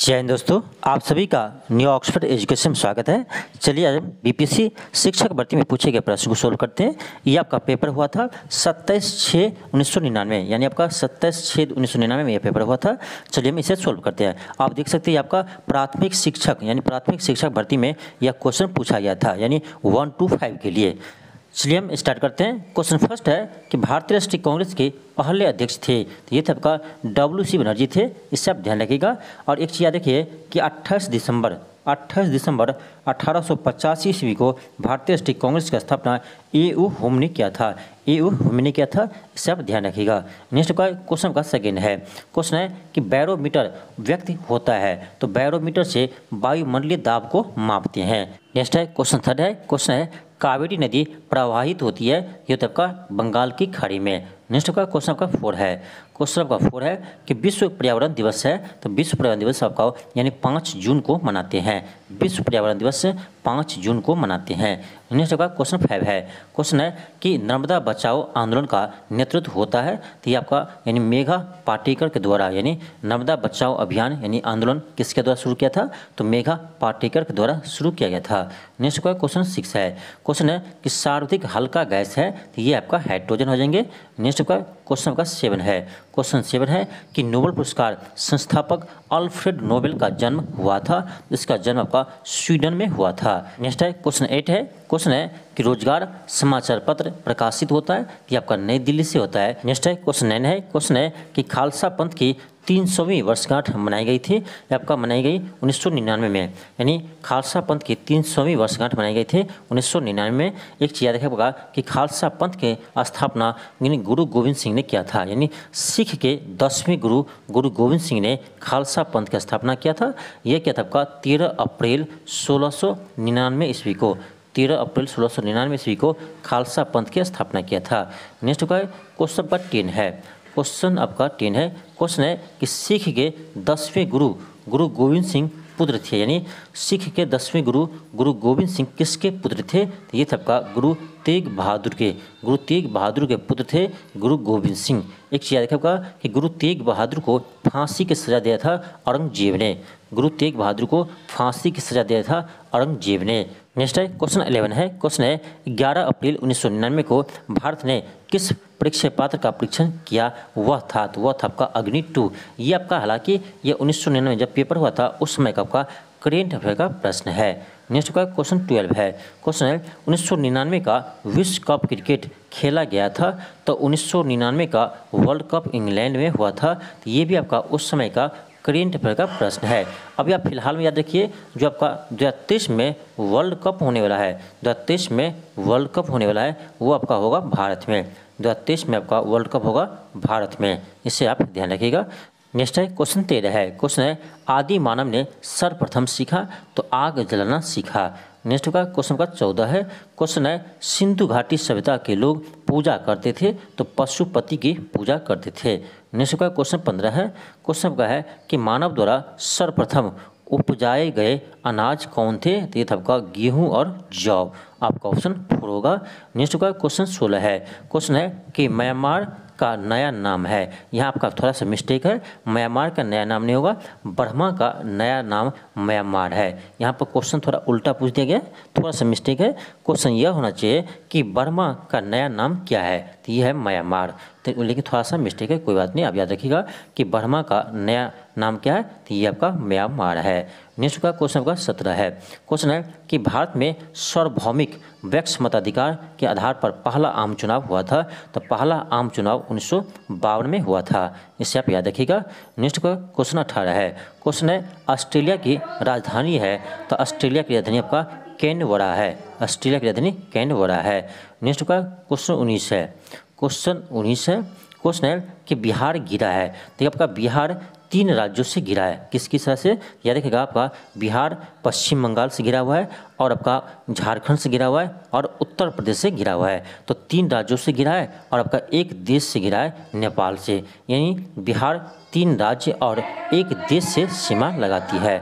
जय हिंद दोस्तों आप सभी का न्यू ऑक्सफर्ड एजुकेशन में स्वागत है चलिए आज बीपीसी शिक्षक भर्ती में पूछे गए प्रश्न को सोल्व करते हैं ये आपका पेपर हुआ था 27 छः उन्नीस सौ निन्यानवे यानी आपका 27 छः उन्नीस सौ निन्यानवे में यह पेपर हुआ था चलिए हम इसे सोल्व करते हैं आप देख सकते हैं आपका प्राथमिक शिक्षक यानी प्राथमिक शिक्षक भर्ती में यह क्वेश्चन पूछा गया था यानी वन टू फाइव के लिए चलिए हम स्टार्ट करते हैं क्वेश्चन फर्स्ट है कि भारतीय राष्ट्रीय कांग्रेस के पहले अध्यक्ष थे तो ये थे आपका डब्ल्यू सी बनर्जी थे इससे आप ध्यान रखिएगा और एक चीज़ याद रखिए कि 28 दिसंबर 28 दिसंबर अठारह ईस्वी को भारतीय राष्ट्रीय कांग्रेस का स्थापना ए ओ होम ने किया था ए ओ होम ने किया था इससे आप ध्यान रखिएगा नेक्स्ट का क्वेश्चन का सेकेंड है क्वेश्चन है कि बैरोमीटर व्यक्ति होता है तो बैरोमीटर से वायुमंडलीय दाब को मापते हैं नेक्स्ट है क्वेश्चन थर्ड है क्वेश्चन है कावेरी नदी प्रवाहित होती है ये तो आपका बंगाल की खाड़ी में नेक्स्ट आपका क्वेश्चन आपका फोर है क्वेश्चन आपका फोर है कि विश्व पर्यावरण दिवस है तो विश्व पर्यावरण दिवस आपका यानी पाँच जून को मनाते हैं विश्व पर्यावरण दिवस पाँच जून को मनाते हैं उन्नीस का क्वेश्चन फाइव है क्वेश्चन है कि नर्मदा बचाओ आंदोलन का नेतृत्व होता है तो ये आपका यानी मेघा पाटेकर के द्वारा यानी नर्मदा बचाओ अभियान यानी आंदोलन किसके द्वारा शुरू किया था तो मेघा पाटेकर के द्वारा शुरू किया गया था नेक्स्ट का क्वेश्चन सिक्स है क्वेश्चन है कि सर्वाधिक हल्का गैस है तो ये आपका हाइड्रोजन हो जाएंगे नेक्स्ट का क्वेश्चन का सेवन है क्वेश्चन सेवन है कि नोबल पुरस्कार संस्थापक अल्फ्रेड नोबेल का जन्म हुआ था इसका जन्म आपका स्वीडन में हुआ था नेक्स्ट है क्वेश्चन एट है क्वेश्चन है कि रोजगार समाचार पत्र प्रकाशित होता है कि आपका नई दिल्ली से होता है नेक्स्ट है क्वेश्चन नाइन है क्वेश्चन है कि खालसा पंथ की तीन सौवीं वर्षगांठ मनाई गई थी आपका मनाई गई उन्नीस में यानी खालसा पंथ की तीन सौवीं वर्षगांठ मनाई गई थी उन्नीस में एक चीज़ याद रखा होगा कि खालसा पंथ के स्थापना यानी गुरु गोविंद सिंह ने किया था यानी सिख के दसवें गुरु गुरु गोविंद सिंह ने खालसा पंथ की स्थापना किया था यह क्या था आपका तेरह अप्रैल सोलह ईस्वी को तेरह अप्रैल सोलह सौ निन्यानवे ईस्वी को खालसा पंथ की स्थापना किया था नेक्स्ट का क्वेश्चन नंबर टेन है क्वेश्चन आपका टेन है क्वेश्चन है कि सिख के दसवें गुरु गुरु गोविंद सिंह पुत्र थे यानी सिख के दसवें गुरु गुरु गोविंद सिंह किसके पुत्र थे तो ये थे आपका गुरु तेग बहादुर के गुरु तेग बहादुर के पुत्र थे गुरु गोविंद सिंह एक चीज़ याद रखा कि गुरु तेग बहादुर को फांसी की सजा दिया था औरंगजेब ने गुरु तेग बहादुर को फांसी की सजा दिया था औरंगजेब ने नेक्स्ट है क्वेश्चन इलेवन है क्वेश्चन है ग्यारह अप्रैल उन्नीस को भारत ने किस परीक्षा पात्र का परीक्षण किया वह था तो वह था आपका अग्नि टू ये आपका हालांकि ये उन्नीस जब पेपर हुआ था उस समय का आपका करेंट अफेयर का प्रश्न है नेक्स्ट का क्वेश्चन ट्वेल्व है क्वेश्चन है उन्नीस का विश्व कप क्रिकेट खेला गया था तो उन्नीस का वर्ल्ड कप इंग्लैंड में हुआ था तो ये भी आपका उस समय का करेंट अफेयर का प्रश्न है अभी आप फिलहाल में याद रखिए जो आपका दो में वर्ल्ड कप होने वाला है दो में वर्ल्ड कप होने वाला है वो आपका होगा भारत में दो में आपका वर्ल्ड कप होगा भारत में इससे आप ध्यान रखिएगा नेक्स्ट है क्वेश्चन तेरह है क्वेश्चन है आदि मानव ने सर्वप्रथम सीखा तो आग जलाना सीखा नेक्स्ट का क्वेश्चन का चौदह है क्वेश्चन है सिंधु घाटी सभ्यता के लोग पूजा करते थे तो पशुपति की पूजा करते थे नेक्स्ट का क्वेश्चन पंद्रह है क्वेश्चन का है कि मानव द्वारा सर्वप्रथम उपजाए गए अनाज कौन थे तो ये आपका गेहूँ और जौ आपका ऑप्शन फोर होगा नेक्स्ट का क्वेश्चन सोलह है क्वेश्चन है कि म्यांमार का नया नाम है यहाँ आपका थोड़ा सा मिस्टेक है म्यांमार का नया नाम नहीं होगा बर्मा का नया नाम म्यांमार है यहाँ पर क्वेश्चन थोड़ा उल्टा पूछ दिया गया थोड़ा सा मिस्टेक है क्वेश्चन यह होना चाहिए कि बर्मा का नया नाम क्या है तो यह है म्यांमार तो लेकिन थोड़ा सा मिस्टेक है कोई बात नहीं आप याद रखिएगा कि बर्मा का नया नाम क्या है तो ये आपका म्यांमार है नेक्स्ट का क्वेश्चन आपका सत्रह है क्वेश्चन है कि भारत में सार्वभौमिक वैक्स मताधिकार के आधार पर पहला आम चुनाव हुआ था तो पहला आम चुनाव उन्नीस में हुआ था इसे आप याद रखिएगा नेक्स्ट का क्वेश्चन अठारह है क्वेश्चन है ऑस्ट्रेलिया की राजधानी है तो ऑस्ट्रेलिया की राजधानी आपका कैनवरा है ऑस्ट्रेलिया की राजधानी कैनवरा है नेक्स्ट का क्वेश्चन उन्नीस है क्वेश्चन उन्नीस है क्वेश्चन है कि बिहार गिरा है तो आपका बिहार तीन राज्यों से घिरा है किस किस तरह से यह देखेगा आपका बिहार पश्चिम बंगाल से घिरा हुआ है और आपका झारखंड से घिरा हुआ है और उत्तर प्रदेश से घिरा हुआ है तो तीन राज्यों से घिरा है और आपका एक देश से घिरा है नेपाल से यानी बिहार तीन राज्य और एक देश से सीमा लगाती है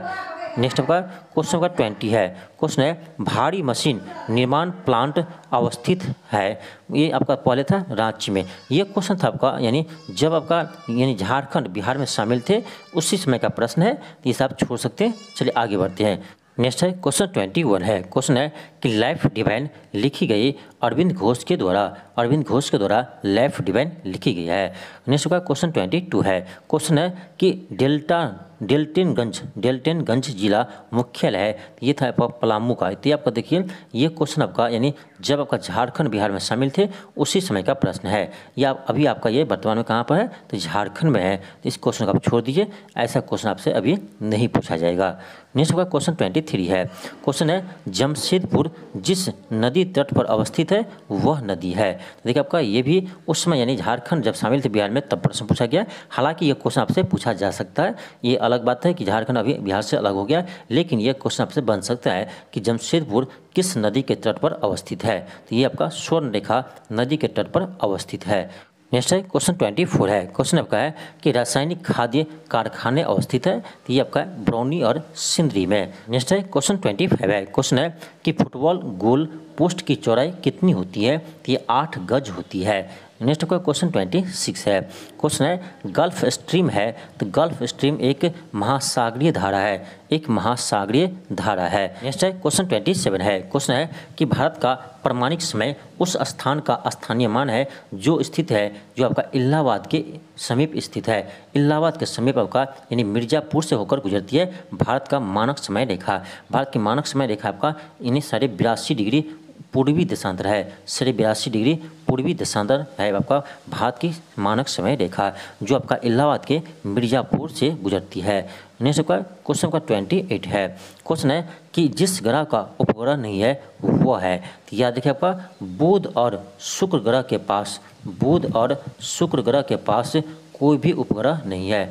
नेक्स्ट आपका क्वेश्चन नंबर ट्वेंटी है क्वेश्चन है भारी मशीन निर्माण प्लांट अवस्थित है ये आपका पहले था रांची में ये क्वेश्चन था आपका यानी जब आपका यानी झारखंड बिहार में शामिल थे उसी समय का प्रश्न है ये सब छोड़ सकते हैं चलिए आगे बढ़ते हैं नेक्स्ट है क्वेश्चन ट्वेंटी वन है क्वेश्चन है कि लाइफ डिवाइन लिखी गई अरविंद घोष के द्वारा अरविंद घोष के द्वारा लाइफ डिवाइन लिखी गई है नेक्स्ट होगा क्वेश्चन ट्वेंटी टू है क्वेश्चन है कि डेल्टा डेल्टेनगंज डेल्टेनगंज जिला मुख्यालय है ये था आपका पलामू का तो आपका देखिए ये क्वेश्चन आपका यानी जब आपका झारखंड बिहार में शामिल थे उसी समय का प्रश्न है या अभी आपका ये वर्तमान में कहाँ पर है तो झारखंड में है तो इस क्वेश्चन को आप छोड़ दीजिए ऐसा क्वेश्चन आपसे अभी नहीं पूछा जाएगा नेक्स्ट होगा क्वेश्चन ट्वेंटी थ्री है क्वेश्चन है जमशेदपुर जिस नदी तट पर अवस्थित है वह नदी है तो देखिए आपका ये भी उस समय यानी झारखंड जब शामिल थे बिहार में तब प्रश्न पूछा गया हालांकि यह क्वेश्चन आपसे पूछा जा सकता है ये अलग बात है कि झारखंड अभी बिहार से अलग हो गया लेकिन यह क्वेश्चन आपसे बन सकता है कि जमशेदपुर किस नदी के तट पर अवस्थित है तो ये आपका स्वर्ण रेखा नदी के तट पर अवस्थित है नेक्स्ट है क्वेश्चन ट्वेंटी फोर है क्वेश्चन आपका है कि रासायनिक खाद्य कारखाने अवस्थित है तो ये आपका है ब्रौनी और सिंदरी में नेक्स्ट है क्वेश्चन ट्वेंटी फाइव है क्वेश्चन है कि फुटबॉल गोल पोस्ट की चौड़ाई कितनी होती है तो ये आठ गज होती है नेक्स्ट क्वेश्चन ट्वेंटी सिक्स है क्वेश्चन है गल्फ स्ट्रीम है तो गल्फ स्ट्रीम एक महासागरीय धारा है एक महासागरीय धारा है नेक्स्ट है क्वेश्चन ट्वेंटी सेवन है क्वेश्चन है कि भारत का प्रमाणिक समय उस स्थान का स्थानीय मान है जो स्थित है जो आपका इलाहाबाद के समीप स्थित है इलाहाबाद के समीप आपका यानी मिर्जापुर से होकर गुजरती है भारत का मानक समय रेखा भारत की मानक समय रेखा आपका यानी साढ़े बिरासी डिग्री पूर्वी दशांतर है सर बयासी डिग्री पूर्वी दशांतर है आपका भारत की मानक समय रेखा जो आपका इलाहाबाद के मिर्जापुर से गुजरती है नेक्स्ट आपका क्वेश्चन का ट्वेंटी एट है क्वेश्चन है कि जिस ग्रह का उपग्रह नहीं है वह है तो याद देखिए आपका बुध और शुक्र ग्रह के पास बुध और शुक्र ग्रह के पास कोई भी उपग्रह नहीं है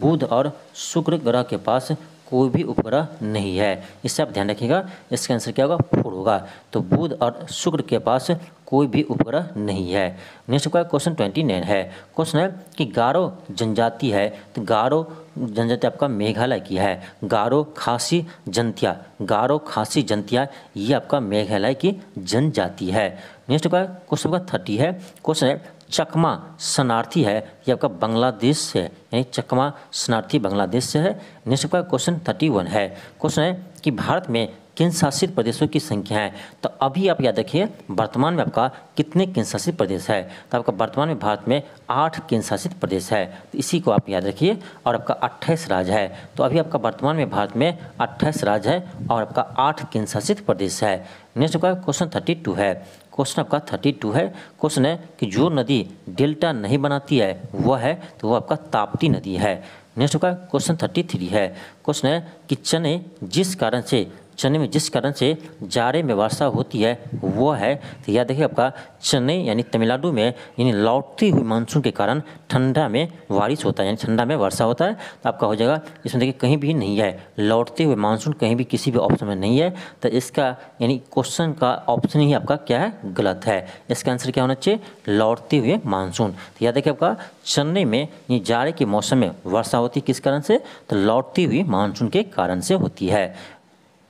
बुध और शुक्र ग्रह के पास कोई भी उपग्रह नहीं है इससे आप ध्यान रखिएगा इसका आंसर क्या होगा फोर होगा तो बुध और शुक्र के पास कोई भी उपग्रह नहीं है नेक्स्ट का क्वेश्चन ट्वेंटी नाइन है क्वेश्चन है कि गारो जनजाति है तो गारो जनजाति आपका मेघालय की है गारो खासी जनतिया गारो खासी जनतिया ये आपका मेघालय की जनजाति है नेक्स्ट का क्वेश्चन का थर्टी है क्वेश्चन है चकमा शनार्थी है ये आपका बांग्लादेश से है यानी चकमा शनार्थी बांग्लादेश से है नेक्स्ट आपका क्वेश्चन थर्टी वन है क्वेश्चन है कि भारत में केंद्र शासित प्रदेशों की संख्या है तो अभी आप याद रखिए वर्तमान में आपका कितने केंद्र शासित प्रदेश है तो आपका वर्तमान में भारत में आठ केंद्र शासित प्रदेश है तो इसी को आप याद रखिए और आपका अट्ठाईस राज्य है तो अभी आपका वर्तमान में भारत में अट्ठाईस राज्य है और आपका आठ केंद्र शासित प्रदेश है नेक्स्ट आपका क्वेश्चन थर्टी टू है क्वेश्चन आपका थर्टी टू है क्वेश्चन है कि जो नदी डेल्टा नहीं बनाती है वह है तो वह आपका ताप्ती नदी है नेक्स्ट आपका क्वेश्चन थर्टी थ्री है क्वेश्चन है कि चने जिस कारण से चने में जिस कारण से जारे में वर्षा होती है वो है तो यह देखिए आपका चने यानी तमिलनाडु में यानी लौटती हुई मानसून के कारण ठंडा में बारिश होता है यानी ठंडा में वर्षा होता है तो आपका हो जाएगा इसमें देखिए कहीं भी नहीं है लौटते हुए मानसून कहीं भी किसी भी ऑप्शन में नहीं है तो इसका यानी क्वेश्चन का ऑप्शन ही आपका क्या है गलत है इसका आंसर क्या होना चाहिए लौटते हुए मानसून तो यह देखिए आपका चेन्नई में यानी जाड़े के मौसम में वर्षा होती है किस कारण से तो लौटती हुई मानसून के कारण से होती है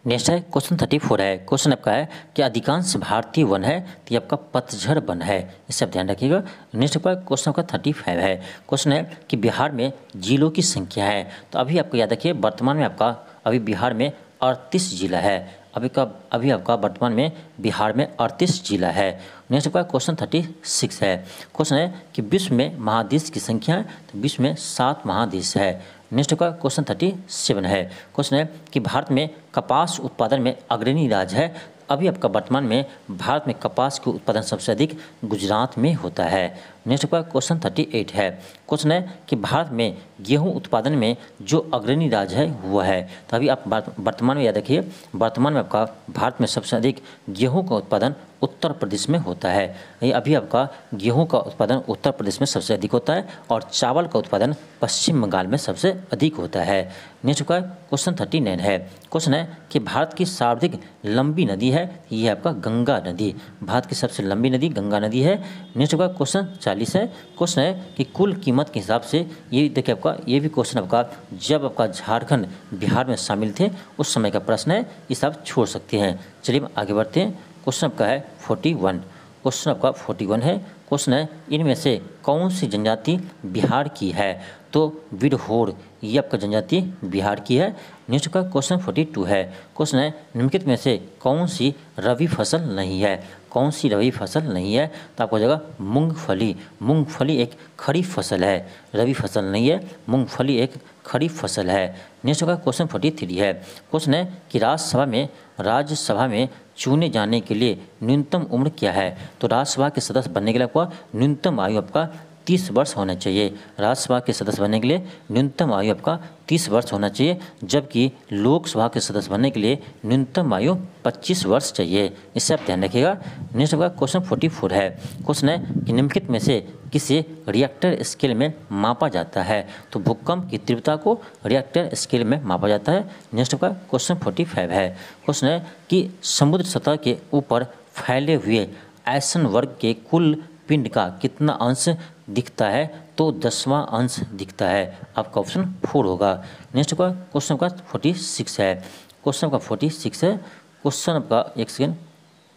नेक्स्ट है क्वेश्चन थर्टी फोर है क्वेश्चन आपका है कि अधिकांश भारतीय वन है तो ये आपका पतझड़ वन है इसे आप ध्यान रखिएगा नेक्स्ट आपका क्वेश्चन आपका थर्टी फाइव है क्वेश्चन है कि बिहार में जिलों की संख्या है तो अभी आपको याद रखिए वर्तमान में आपका अभी बिहार में अड़तीस जिला है अभी का अभी आपका वर्तमान में बिहार में अड़तीस जिला है नेक्स्ट आपका क्वेश्चन थर्टी सिक्स है क्वेश्चन है कि विश्व में महादेश की संख्या है तो विश्व में सात महादेश है नेक्स्ट आपका क्वेश्चन थर्टी सेवन है क्वेश्चन है कि भारत में कपास उत्पादन में अग्रणी राज्य है अभी आपका वर्तमान में भारत में कपास के उत्पादन सबसे अधिक गुजरात में होता है नेक्स्ट पर क्वेश्चन थर्टी एट है क्वेश्चन है कि भारत में गेहूं उत्पादन में जो अग्रणी राज्य है हुआ है तो अभी आप वर्तमान में याद रखिए वर्तमान में आपका भारत में सबसे अधिक गेहूं का उत्पादन उत्तर प्रदेश में होता है ये अभी आपका गेहूं का उत्पादन उत्तर प्रदेश में सबसे अधिक होता है और चावल का उत्पादन पश्चिम बंगाल में सबसे अधिक होता है नेक्स्ट का क्वेश्चन थर्टी नाइन है क्वेश्चन है कि भारत की सर्वाधिक लंबी नदी है ये आपका गंगा नदी भारत की सबसे लंबी नदी गंगा नदी है नेक्स्ट का क्वेश्चन चालीस है क्वेश्चन है कि कुल कीमत के हिसाब से ये देखिए आपका ये भी क्वेश्चन आपका जब आपका झारखंड बिहार में शामिल थे उस समय का प्रश्न है इस आप छोड़ सकते हैं चलिए हम आगे बढ़ते हैं क्वेश्चन आपका है फोर्टी वन क्वेश्चन आपका फोर्टी वन है क्वेश्चन है इनमें से कौन सी जनजाति बिहार की है तो विरहोर ये आपका जनजाति बिहार की है नेक्स्ट का क्वेश्चन फोर्टी टू है क्वेश्चन है निम्नलिखित में से कौन सी रबी फसल नहीं है कौन सी रबी फसल नहीं है तो आपको जगह मूंगफली मूंगफली एक खड़ी फसल है रबी फसल नहीं है मूंगफली एक खड़ी फसल है नेक्स्ट होगा क्वेश्चन फोर्टी थ्री है क्वेश्चन है कि राज्यसभा में राज्यसभा में चुने जाने के लिए न्यूनतम उम्र क्या है तो राज्यसभा के सदस्य बनने के लिए आपका न्यूनतम आयु आपका तीस वर्ष होना चाहिए राज्यसभा के सदस्य बनने के लिए न्यूनतम आयु आपका तीस वर्ष होना चाहिए जबकि लोकसभा के सदस्य बनने के लिए न्यूनतम आयु पच्चीस वर्ष चाहिए इससे आप ध्यान रखिएगा नेक्स्ट आपका क्वेश्चन फोर्टी फोर है क्वेश्चन है कि निम्नलिखित में से किसे रिएक्टर स्केल में मापा जाता है तो भूकंप की तीव्रता को रिएक्टर स्केल में मापा जाता है नेक्स्ट आपका क्वेश्चन फोर्टी फाइव है क्वेश्चन है कि समुद्र सतह के ऊपर फैले हुए आयसन वर्ग के कुल पिंड का कितना अंश दिखता है तो दसवां अंश दिखता है आपका ऑप्शन फोर होगा नेक्स्ट का क्वेश्चन का फोर्टी सिक्स है क्वेश्चन का फोर्टी सिक्स है क्वेश्चन आपका एक सेकेंड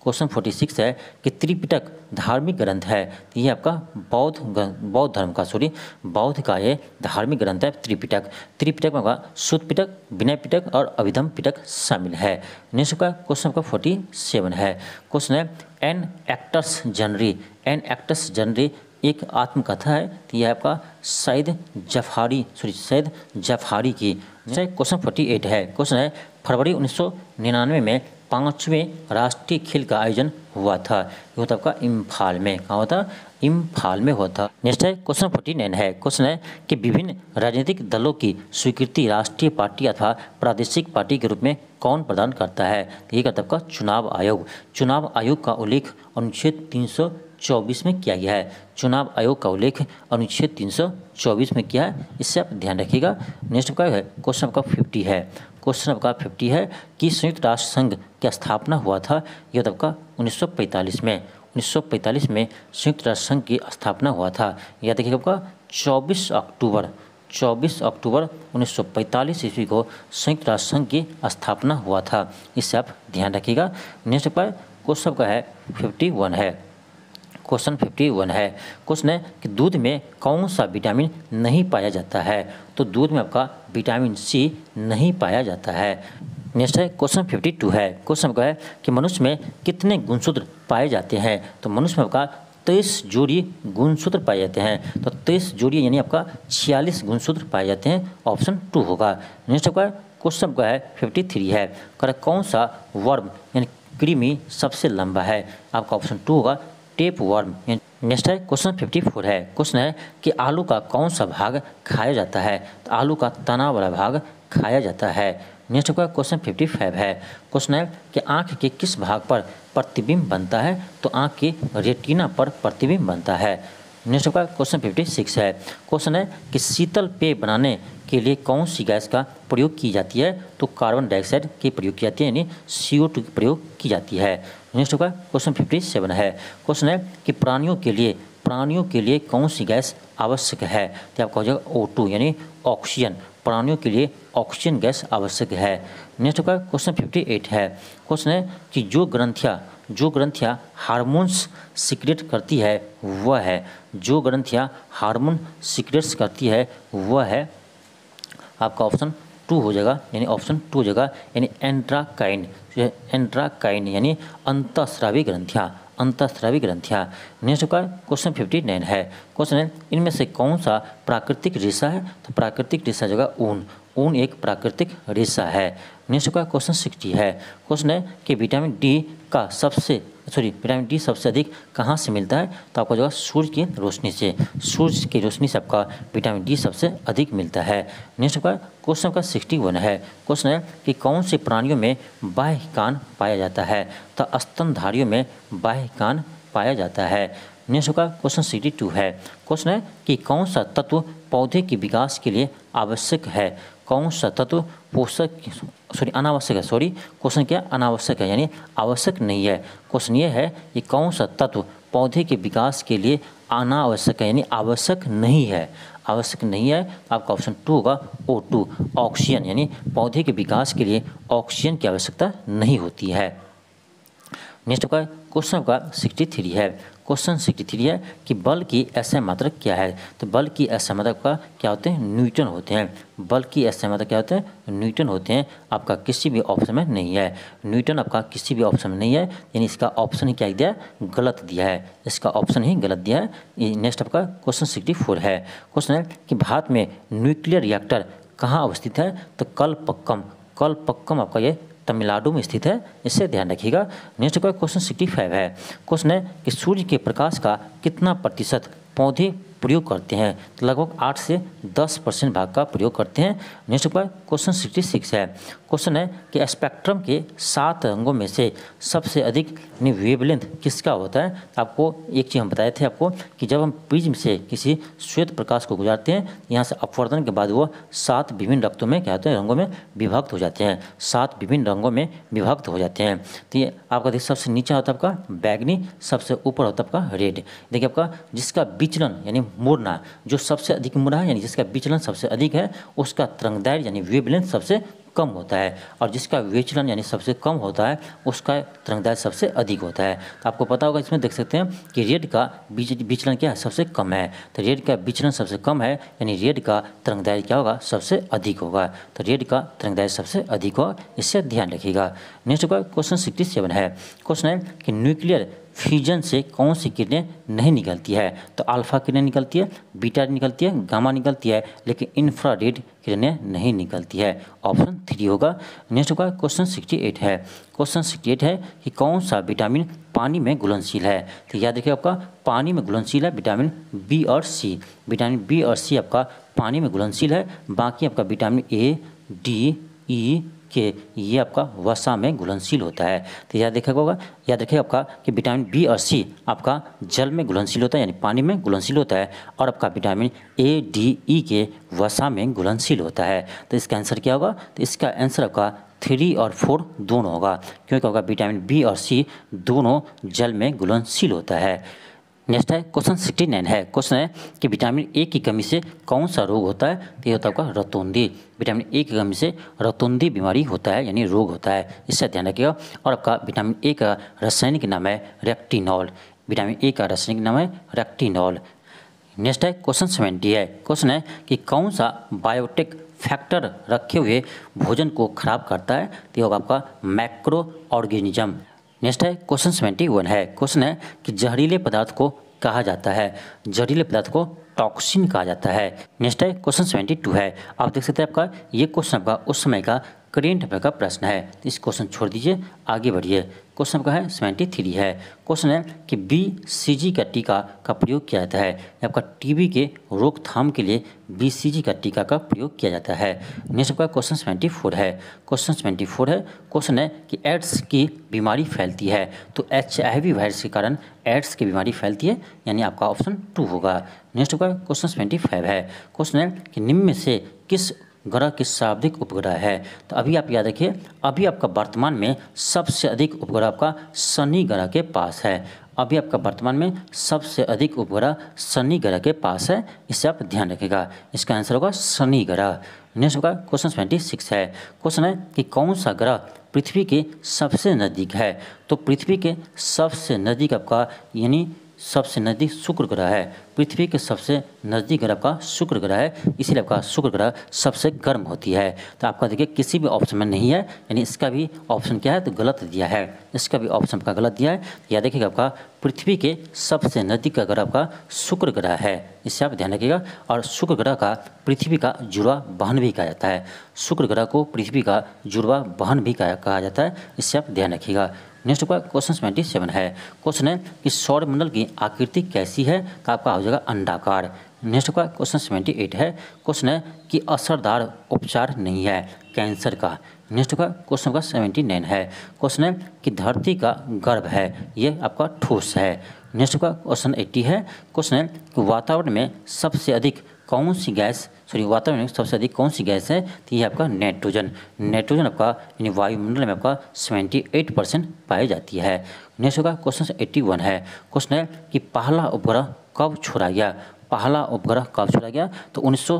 क्वेश्चन फोर्टी सिक्स है कि त्रिपिटक धार्मिक ग्रंथ है तो ये आपका बौद्ध बौद्ध धर्म का सॉरी बौद्ध का ये धार्मिक ग्रंथ है त्रिपिटक त्रिपिटक में होगा सुत पिटक विनय पिटक और अभिधम पिटक शामिल है नेक्स्ट का क्वेश्चन आपका फोर्टी सेवन है क्वेश्चन है एन एक्टर्स जनरी एन एक्टर्स जनरी एक आत्मकथा है तो यह आपका सैद जफारी सॉरी सैद जफारी की क्वेश्चन फोर्टी एट है क्वेश्चन है फरवरी 1999 में पाँचवें राष्ट्रीय खेल का आयोजन हुआ था ये होता आपका इम्फाल में कहा होता इम्फाल में हुआ था नेक्स्ट है क्वेश्चन फोर्टी नाइन है क्वेश्चन है कि विभिन्न राजनीतिक दलों की स्वीकृति राष्ट्रीय पार्टी अथवा प्रादेशिक पार्टी के रूप में कौन प्रदान करता है तो ये करता आपका चुनाव आयोग चुनाव आयोग का उल्लेख अनुच्छेद तीन सौ चौबीस में किया गया है चुनाव आयोग का उल्लेख अनुच्छेद तीन सौ चौबीस में किया है इससे आप ध्यान रखिएगा नेक्स्ट आपका है क्वेश्चन आपका फिफ्टी है क्वेश्चन आपका फिफ्टी है कि संयुक्त राष्ट्र संघ की स्थापना हुआ था यह तो आपका 1945 में 1945 में संयुक्त राष्ट्र संघ की स्थापना हुआ था यह देखिए आपका 24 अक्टूबर 24 अक्टूबर 1945 ईस्वी को संयुक्त राष्ट्र संघ की स्थापना हुआ था इससे आप ध्यान रखिएगा नेक्स्ट पर क्वेश्चन का है फिफ्टी है क्वेश्चन फिफ्टी वन है क्वेश्चन है कि दूध में कौन सा विटामिन नहीं पाया जाता है तो दूध में आपका विटामिन सी नहीं पाया जाता है नेक्स्ट है क्वेश्चन फिफ्टी टू है क्वेश्चन का है कि मनुष्य में कितने गुणसूत्र पाए जाते हैं तो मनुष्य में आपका तेईस जोड़ी गुणसूत्र पाए जाते हैं तो तेईस जोड़ी यानी आपका छियालीस गुणसूत्र पाए जाते हैं ऑप्शन टू होगा नेक्स्ट आपका क्वेश्चन का है फिफ्टी थ्री है कर कौन सा वर्म यानी कृमि सबसे लंबा है आपका ऑप्शन टू होगा टेप वर्म नेक्स्ट है क्वेश्चन फिफ्टी फोर है क्वेश्चन है कि आलू का कौन सा भाग खाया जाता है तो आलू का तना वाला भाग खाया जाता है नेक्स्ट का क्वेश्चन फिफ्टी फाइव है क्वेश्चन है कि आँख के किस भाग पर प्रतिबिंब बनता है तो आँख के रेटिना पर प्रतिबिंब बनता है नेक्स्ट आपका क्वेश्चन फिफ्टी सिक्स है क्वेश्चन है कि शीतल पेय बनाने के लिए कौन सी गैस का प्रयोग की जाती है तो कार्बन डाइऑक्साइड की प्रयोग की जाती है यानी सी ओ टू की प्रयोग की जाती है नेक्स्ट होगा क्वेश्चन फिफ्टी सेवन है क्वेश्चन है कि प्राणियों के लिए प्राणियों के लिए कौन सी गैस आवश्यक है तो आपका हो जाएगा ओ टू यानी ऑक्सीजन प्राणियों के लिए ऑक्सीजन गैस आवश्यक है नेक्स्ट होगा क्वेश्चन फिफ्टी एट है क्वेश्चन है कि जो ग्रंथियाँ जो ग्रंथियाँ हारमोन्स सिक्रेट करती है वह है जो ग्रंथियाँ हारमोन सिक्रेट्स करती है वह है आपका ऑप्शन टू हो जाएगा यानी ऑप्शन टू हो जाएगा यानी एंट्राकाइन एंट्राकाइन यानी अंतस्रावी ग्रंथियाँ अंतस्रावी ग्रंथियाँ नेक्स्ट का क्वेश्चन फिफ्टी नाइन है क्वेश्चन इनमें से कौन सा प्राकृतिक रेशा है तो प्राकृतिक रेशा जगह ऊन ऊन एक प्राकृतिक रेशा है नेक्स्ट का क्वेश्चन सिक्सटी है क्वेश्चन है कि विटामिन डी का सबसे सॉरी विटामिन डी सबसे अधिक कहाँ से मिलता है तो आपका है सूर्य की रोशनी से सूर्य की रोशनी से आपका विटामिन डी सबसे अधिक मिलता है नेक्स्ट आपका क्वेश्चन का सिक्सटी वन है क्वेश्चन है कि कौन से प्राणियों में बाह्य कान पाया जाता है तो स्तनधारियों में बाह्य कान पाया जाता है नेक्स्ट का क्वेश्चन सिक्सटी टू है क्वेश्चन है कि कौन सा तत्व पौधे के विकास के लिए आवश्यक है कौन सा तत्व पोषक सॉरी अनावश्यक है सॉरी क्वेश्चन क्या अनावश्यक है यानी आवश्यक नहीं है क्वेश्चन ये है कि कौन सा तत्व पौधे के विकास के लिए अनावश्यक है यानी आवश्यक नहीं है आवश्यक नहीं है तो आपका ऑप्शन टू होगा ओ टू ऑक्सीजन यानी पौधे के विकास के लिए ऑक्सीजन की आवश्यकता नहीं होती है नेक्स्ट आपका क्वेश्चन का सिक्सटी थ्री है क्वेश्चन सिक्सटी थ्री है कि बल की ऐसे मात्रक क्या है तो बल की ऐसे मात्रक का क्या होते हैं न्यूटन होते हैं बल की ऐसे मात्रक क्या होते हैं न्यूटन होते हैं आपका किसी भी ऑप्शन में नहीं है न्यूटन आपका किसी भी ऑप्शन में नहीं है यानी इसका ऑप्शन ही क्या दिया गलत दिया है इसका ऑप्शन ही गलत दिया है नेक्स्ट आपका क्वेश्चन सिक्सटी फोर है क्वेश्चन है कि भारत में न्यूक्लियर रिएक्टर कहाँ अवस्थित है तो कल पक्कम कल पक्कम आपका ये तमिलनाडु में स्थित है इससे ध्यान रखिएगा नेक्स्ट क्वेश्चन सिक्सटी फाइव है क्वेश्चन है कि सूर्य के प्रकाश का कितना प्रतिशत पौधे प्रयोग करते हैं तो लगभग आठ से दस परसेंट भाग का प्रयोग करते हैं नेक्स्ट पर क्वेश्चन सिक्सटी सिक्स है क्वेश्चन है कि स्पेक्ट्रम के सात रंगों में से सबसे अधिक वेवलेंथ किसका होता है तो आपको एक चीज़ हम बताए थे आपको कि जब हम प्रिज्म से किसी श्वेत प्रकाश को गुजारते हैं यहाँ से अपवर्तन के बाद वो सात विभिन्न रक्तों में क्या होते हैं रंगों में विभक्त हो जाते हैं सात विभिन्न रंगों में विभक्त हो जाते हैं तो ये आपका देखिए सबसे नीचा होता है आपका बैगनी सबसे ऊपर होता है आपका रेड देखिए आपका जिसका विचलन यानी मुड़ना जो सबसे अधिक मुड़ा है यानी जिसका विचलन सबसे अधिक है उसका तरंगदैर्य यानी वेवलेंथ सबसे कम होता है और जिसका विचलन यानी सबसे कम होता है उसका तरंगदैर्य सबसे अधिक होता है तो आपको पता होगा इसमें देख सकते हैं कि रेड का विचलन क्या है सबसे कम है तो रेड का विचलन सबसे कम है यानी रेड का तरंगदैर्य क्या होगा सबसे अधिक होगा तो रेड का तरंगदैर्य सबसे अधिक होगा इससे ध्यान रखिएगा नेक्स्ट क्वेश्चन सिक्सटी सेवन है क्वेश्चन है कि न्यूक्लियर फ्यूजन से कौन सी किरणें नहीं निकलती है तो अल्फा किरणें निकलती है बीटा निकलती है गामा निकलती है लेकिन इंफ्रारेड किरणें नहीं निकलती है ऑप्शन थ्री होगा नेक्स्ट होगा क्वेश्चन सिक्सटी एट है क्वेश्चन सिक्सटी एट है कि कौन सा विटामिन पानी में घुलनशील है तो याद रखिए आपका पानी में घुलनशील है विटामिन बी और सी विटामिन बी और सी आपका पानी में घुलनशील है बाकी आपका विटामिन ए डी ई कि ये आपका वसा में घुलनशील होता है तो याद रखेगा होगा याद रखिएगा आपका कि विटामिन बी और सी आपका जल में घुलनशील होता है यानी पानी में घुलनशील होता है और आपका विटामिन ए डी ई के वसा में घुलनशील होता है तो इसका आंसर क्या होगा तो इसका आंसर आपका थ्री और फोर दोनों होगा क्योंकि होगा विटामिन बी और सी दोनों जल में घुलनशील होता है नेक्स्ट है क्वेश्चन सिक्सटी नाइन है क्वेश्चन है कि विटामिन ए की कमी से कौन सा रोग होता है तो ये होता है आपका रतौंदी विटामिन ए की कमी से रतौंदी बीमारी होता है यानी रोग होता है इससे ध्यान रखिएगा और आपका विटामिन ए का रासायनिक नाम है रेक्टिनॉल विटामिन ए का रासायनिक नाम है रेक्टिनॉल नेक्स्ट है क्वेश्चन सेवेंटी है क्वेश्चन है कि कौन सा बायोटिक फैक्टर रखे हुए भोजन को खराब करता है तो होगा आपका मैक्रो ऑर्गेनिज्म नेक्स्ट है क्वेश्चन सेवेंटी वन है क्वेश्चन है कि जहरीले पदार्थ को कहा जाता है जहरीले पदार्थ को टॉक्सिन कहा जाता है नेक्स्ट है क्वेश्चन सेवेंटी टू है आप देख सकते हैं आपका ये क्वेश्चन आपका उस समय का करेंट अफेयर का प्रश्न है इस क्वेश्चन छोड़ दीजिए आगे बढ़िए क्वेश्चन का है सेवेंटी थ्री है क्वेश्चन है कि बी सी जी का टीका का प्रयोग किया जाता है आपका टीबी के रोकथाम के लिए बी सी जी का टीका का प्रयोग किया जाता है नेक्स्ट आपका क्वेश्चन सेवेंटी फोर है क्वेश्चन सेवेंटी फोर है क्वेश्चन है कि एड्स की बीमारी फैलती है तो एच आई वी वायरस के कारण एड्स की बीमारी फैलती है यानी आपका ऑप्शन टू होगा नेक्स्ट आपका क्वेश्चन सेवेंटी फाइव है क्वेश्चन है कि निम्न में से किस ग्रह की सर्वाधिक उपग्रह है तो अभी आप याद रखिए अभी आपका वर्तमान में सबसे अधिक उपग्रह आपका शनि ग्रह के पास है अभी आपका वर्तमान में सबसे अधिक उपग्रह शनि ग्रह के पास है इसे आप ध्यान रखिएगा इसका आंसर होगा शनि ग्रह नेक्स्ट होगा क्वेश्चन ट्वेंटी सिक्स है क्वेश्चन है कि कौन सा ग्रह पृथ्वी के सबसे नज़दीक है तो पृथ्वी के सबसे नज़दीक आपका यानी सबसे नज़दीक शुक्र ग्रह है पृथ्वी के सबसे नज़दीक ग्रह का शुक्र ग्रह है इसीलिए आपका शुक्र ग्रह सबसे गर्म होती है तो आपका देखिए किसी भी ऑप्शन में नहीं है यानी इसका भी ऑप्शन क्या है तो गलत दिया है इसका भी ऑप्शन आपका गलत दिया है या देखिएगा आपका पृथ्वी के सबसे नज़दीक का ग्रह आपका शुक्र ग्रह है इससे आप ध्यान रखिएगा और शुक्र ग्रह का पृथ्वी का जुड़वा बहन भी कहा जाता है शुक्र ग्रह को पृथ्वी का जुड़वा बहन भी कहा जाता है इससे आप ध्यान रखिएगा नेक्स्ट आपका क्वेश्चन ट्वेंटी सेवन है क्वेश्चन है कि सौरमंडल की आकृति कैसी है तो आपका हो जाएगा अंडाकार नेक्स्ट आपका क्वेश्चन सेवेंटी एट है क्वेश्चन है कि असरदार उपचार नहीं है कैंसर का नेक्स्ट का क्वेश्चन का सेवेंटी नाइन है क्वेश्चन है कि धरती का गर्भ है ये आपका ठोस है नेक्स्ट का क्वेश्चन एट्टी है क्वेश्चन है कि वातावरण में सबसे अधिक कौन सी गैस सॉरी वातावरण में सबसे अधिक कौन सी गैस है तो ये आपका नाइट्रोजन नाइट्रोजन आपका यानी वायुमंडल में आपका सेवेंटी एट परसेंट पाई जाती है नेक्स्ट होगा क्वेश्चन एट्टी वन है क्वेश्चन है कि पहला उपग्रह कब छोड़ा गया पहला उपग्रह कब छोड़ा गया तो उन्नीस सौ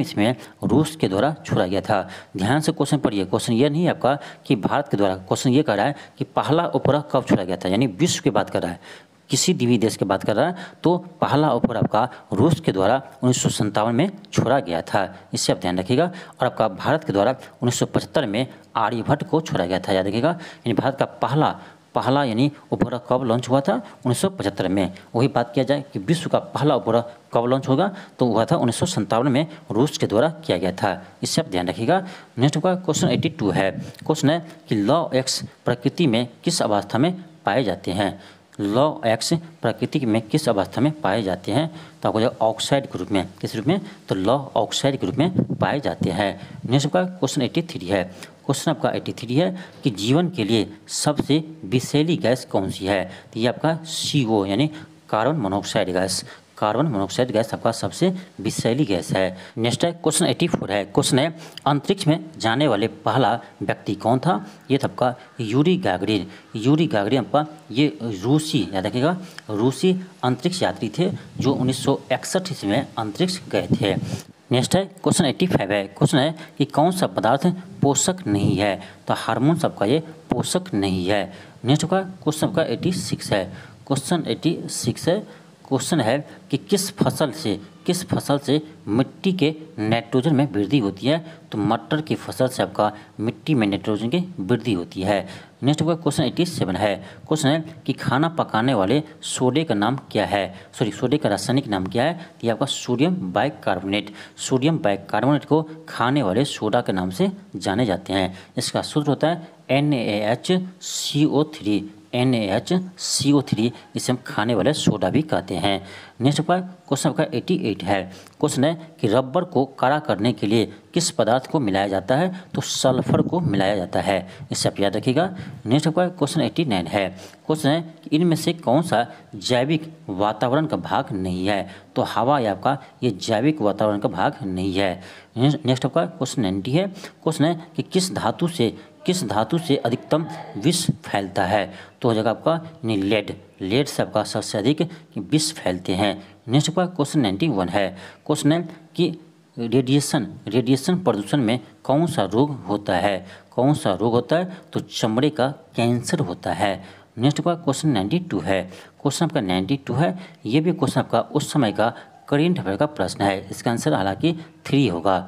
इसमें रूस के द्वारा छोड़ा गया था ध्यान से क्वेश्चन पढ़िए क्वेश्चन ये नहीं आपका कि भारत के द्वारा क्वेश्चन ये कह रहा है कि पहला उपग्रह कब छोड़ा गया था यानी विश्व की बात कर रहा है किसी भी देश की बात कर रहा है तो पहला ऑफर आपका रूस के द्वारा उन्नीस में छोड़ा गया था इससे आप ध्यान रखिएगा और आपका भारत के द्वारा उन्नीस में आर्यभट्ट को छोड़ा गया था याद रखिएगा यानी भारत का पहला पहला यानी उपग्रह कब लॉन्च हुआ था 1975 में वही बात किया जाए कि विश्व का पहला उपग्रह कब लॉन्च होगा तो हुआ था उन्नीस में रूस के द्वारा किया गया था इससे आप ध्यान रखिएगा नेक्स्ट का क्वेश्चन 82 है क्वेश्चन है कि लॉ एक्स प्रकृति में किस अवस्था में पाए जाते हैं लॉ एक्स प्रकृति में किस अवस्था में पाए जाते हैं तो आपको जो ऑक्साइड के रूप में किस रूप में तो लॉ ऑक्साइड के रूप में पाए जाते हैं नेक्स्ट आपका क्वेश्चन एट्टी थ्री है क्वेश्चन आपका एट्टी थ्री है कि जीवन के लिए सबसे विषैली गैस कौन सी है तो ये आपका सी यानी carbon monoxide gas carbon monoxide gas आपका सबसे विषैली गैस है नेक्स्ट है क्वेश्चन एटी फोर है क्वेश्चन है अंतरिक्ष में जाने वाले पहला व्यक्ति कौन था ये था आपका यूरी गागरिन यूरी गागरिन आपका ये रूसी याद रखिएगा रूसी अंतरिक्ष यात्री थे जो उन्नीस ईस्वी में अंतरिक्ष गए थे नेक्स्ट है क्वेश्चन एट्टी फाइव है क्वेश्चन है कि कौन सा पदार्थ पोषक नहीं है तो हार्मोन सबका ये पोषक नहीं है नेक्स्ट का क्वेश्चन आपका एट्टी सिक्स है क्वेश्चन एट्टी सिक्स है क्वेश्चन है कि किस फसल से किस फसल से मिट्टी के नाइट्रोजन में वृद्धि होती है तो मटर की फसल से आपका मिट्टी में नाइट्रोजन की वृद्धि होती है नेक्स्ट आपका क्वेश्चन एट्टी सेवन है क्वेश्चन है कि खाना पकाने वाले सोडे का नाम क्या है सॉरी सोडे का रासायनिक नाम क्या है ये आपका सोडियम बाइकार्बोनेट सोडियम बाइकार्बोनेट को खाने वाले सोडा के नाम से जाने जाते हैं इसका सूत्र होता है N A H C O three N A H C O three इसे हम खाने वाले सोडा भी कहते हैं नेक्स्ट पर क्वेश्चन आपका एटी एट है क्वेश्चन है कि रबर को कड़ा करने के लिए किस पदार्थ को मिलाया जाता है तो सल्फर को मिलाया जाता है इसे आप याद रखिएगा नेक्स्ट पर क्वेश्चन एट्टी नाइन है क्वेश्चन है कि इनमें से कौन सा जैविक वातावरण का भाग नहीं है तो हवा या आपका ये जैविक वातावरण का भाग नहीं है नेक्स्ट आपका क्वेश्चन नाइन्टी है क्वेश्चन है कि किस धातु से किस धातु से अधिकतम विष फैलता है तो हो जाएगा आपका यानी लेड लेड से आपका सबसे अधिक विष फैलते हैं नेक्स्ट आपका क्वेश्चन नाइन्टी वन है क्वेश्चन है कि रेडिएशन रेडिएशन प्रदूषण में कौन सा रोग होता है कौन सा रोग होता है तो चमड़े का कैंसर होता है नेक्स्ट आपका क्वेश्चन नाइन्टी टू है क्वेश्चन आपका नाइन्टी टू है ये भी क्वेश्चन आपका उस समय का करेंट अफेयर का प्रश्न है इसका आंसर हालांकि थ्री होगा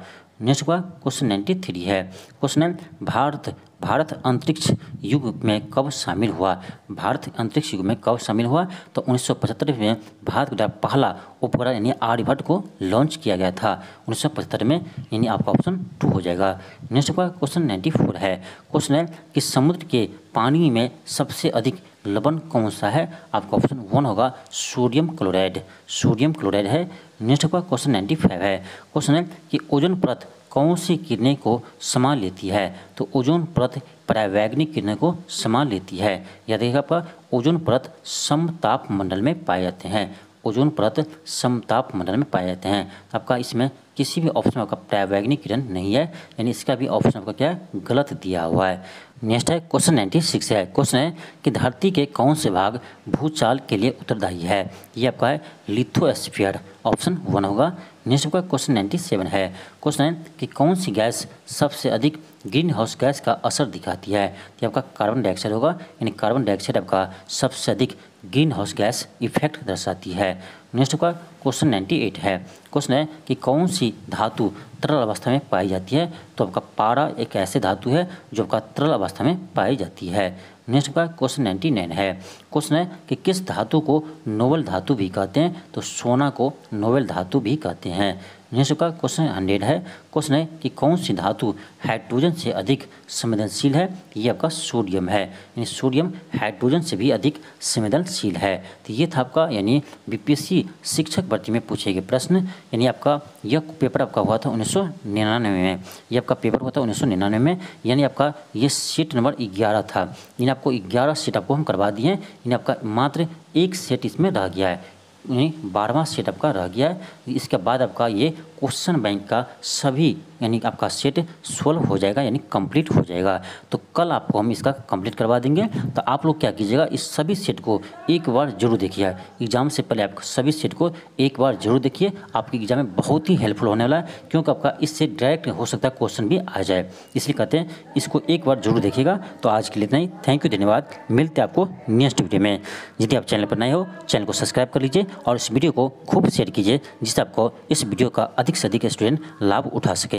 नेक्स्ट हुआ क्वेश्चन नाइन्टी थ्री है क्वेश्चन है भारत भारत अंतरिक्ष युग में कब शामिल हुआ भारत अंतरिक्ष युग में कब शामिल हुआ तो 1975 में भारत का पहला उपग्रह यानी आर्यभट्ट को लॉन्च किया गया था 1975 में यानी आपका ऑप्शन टू हो जाएगा नेक्स्ट क्वेश्चन नाइन्टी फोर है क्वेश्चन है कि समुद्र के पानी में सबसे अधिक लवण कौन सा है आपका ऑप्शन वन होगा सोडियम क्लोराइड सोडियम क्लोराइड है नेक्स्ट आपका क्वेश्चन नाइन्टी फाइव है क्वेश्चन है कि ओजन परत कौन सी किरणें को समा लेती है तो ओजोन परत परावैग्निक किरणें को समा लेती है या देखा पर ओजोन परत समताप मंडल में पाए जाते हैं ओजोन परत समताप मंडल में पाए जाते हैं आपका इसमें किसी भी ऑप्शन आपका प्रावैग्निक किरण नहीं है यानी इसका भी ऑप्शन आपका क्या है गलत दिया हुआ है नेक्स्ट है क्वेश्चन नाइन्टी सिक्स है क्वेश्चन है कि धरती के कौन से भाग भूचाल के लिए उत्तरदायी है ये आपका है लिथोस्फियर ऑप्शन वन होगा नेक्स्ट का क्वेश्चन नाइन्टी सेवन है क्वेश्चन है कि कौन सी गैस सबसे अधिक ग्रीन हाउस गैस का असर दिखाती है तो आपका कार्बन डाइऑक्साइड होगा यानी कार्बन डाइऑक्साइड आपका सबसे अधिक ग्रीन हाउस गैस इफेक्ट दर्शाती है नेक्स्ट का क्वेश्चन नाइन्टी एट है क्वेश्चन है कि कौन सी धातु तरल अवस्था में पाई जाती है तो आपका पारा एक ऐसे धातु है जो आपका तरल अवस्था में पाई जाती है नेक्स्ट का क्वेश्चन नाइन्टी नाइन है क्वेश्चन है कि किस धातु को नोवल धातु भी कहते हैं तो सोना को नोवल धातु भी कहते हैं यह क्वेश्चन हंड्रेड है क्वेश्चन है कि कौन सी धातु हाइड्रोजन से अधिक संवेदनशील है ये आपका सोडियम है यानी सोडियम हाइड्रोजन से भी अधिक संवेदनशील है तो ये था आपका यानी बीपीएससी शिक्षक भर्ती में पूछे गए प्रश्न यानी आपका यह पेपर आपका हुआ था उन्नीस में ये आपका पेपर हुआ था उन्नीस में यानी आपका ये सीट नंबर ग्यारह था यानी आपको ग्यारह सीट आपको हम करवा दिए यानी आपका मात्र एक सेट इसमें रह गया है यानी बारहवा सेटअप का रह गया है इसके बाद आपका ये क्वेश्चन बैंक का सभी यानी आपका सेट सोल्व हो जाएगा यानी कंप्लीट हो जाएगा तो कल आपको हम इसका कंप्लीट करवा देंगे तो आप लोग क्या कीजिएगा इस सभी सेट को एक बार जरूर देखिए एग्ज़ाम से पहले आप सभी सेट को एक बार जरूर देखिए आपके एग्ज़ाम में बहुत ही हेल्पफुल होने वाला है क्योंकि आपका इससे डायरेक्ट हो सकता है क्वेश्चन भी आ जाए इसलिए कहते हैं इसको एक बार जरूर देखिएगा तो आज के लिए इतना ही थैंक यू धन्यवाद मिलते हैं आपको नेक्स्ट वीडियो में यदि आप चैनल पर नए हो चैनल को सब्सक्राइब कर लीजिए और इस वीडियो को खूब शेयर कीजिए जिससे आपको इस वीडियो का अधिक से अधिक स्टूडेंट लाभ उठा सके